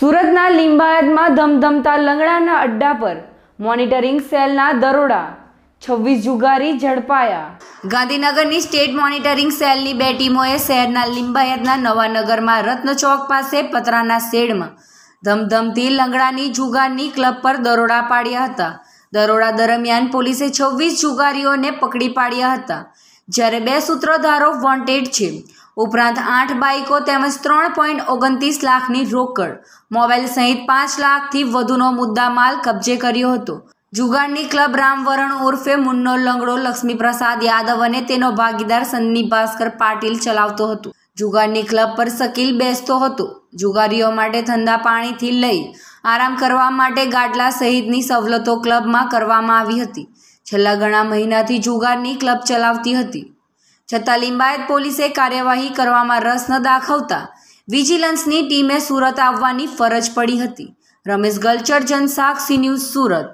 સુરતના લિંબાયતમાં ધમધમતા લંગડાના અડ્ડા પર મોનિટરિંગ સેલના દરોડા છવ્વીસ જુગારી ઝડપાયા ગાંધીનગરની સ્ટેટ મોનિટરિંગ સેલની બે ટીમોએ શહેરના લિંબાયતના નવાનગરમાં રત્નચોક પાસે પતરાના શેડમાં ધમધમતી લંગડાની જુગારની ક્લબ પર દરોડા પાડ્યા હતા દરોડા દરમિયાન પોલીસે છવ્વીસ જુગારીઓને પકડી પાડ્યા હતા જ્યારે બે સૂત્રધારો વોન્ટેડ છે ઉપરાંત આઠ બાઇકો તેમજ ત્રણ પોઈન્ટ ઓગણત્રીસ લાખની રોકડ મોબાઈલ સહિત પાંચ લાખથી વધુનો મુદ્દામાલ કબજે કર્યો હતો જુગાડની ક્લબ રામવરણ ઉર્ફે મુન્નો લંગડો લક્ષ્મીપ્રસાદ યાદવ અને તેનો ભાગીદાર સન્ની ભાસ્કર પાટીલ ચલાવતો હતો જુગારની ક્લબ પર શકીલ બેસતો હતો જુગારીઓ માટે ઠંડા પાણીથી લઈ આરામ કરવા માટે ગાડલા સહિતની સવલતો ક્લબમાં કરવામાં આવી હતી છેલ્લા ઘણા મહિનાથી જુગારની ક્લબ ચલાવતી હતી છતાં લિંબાયત પોલીસે કાર્યવાહી કરવામાં રસ ન દાખવતા વિજિલન્સની ટીમે સુરત આવવાની ફરજ પડી હતી રમેશ ગલચર જનસાક્ષી ન્યૂઝ સુરત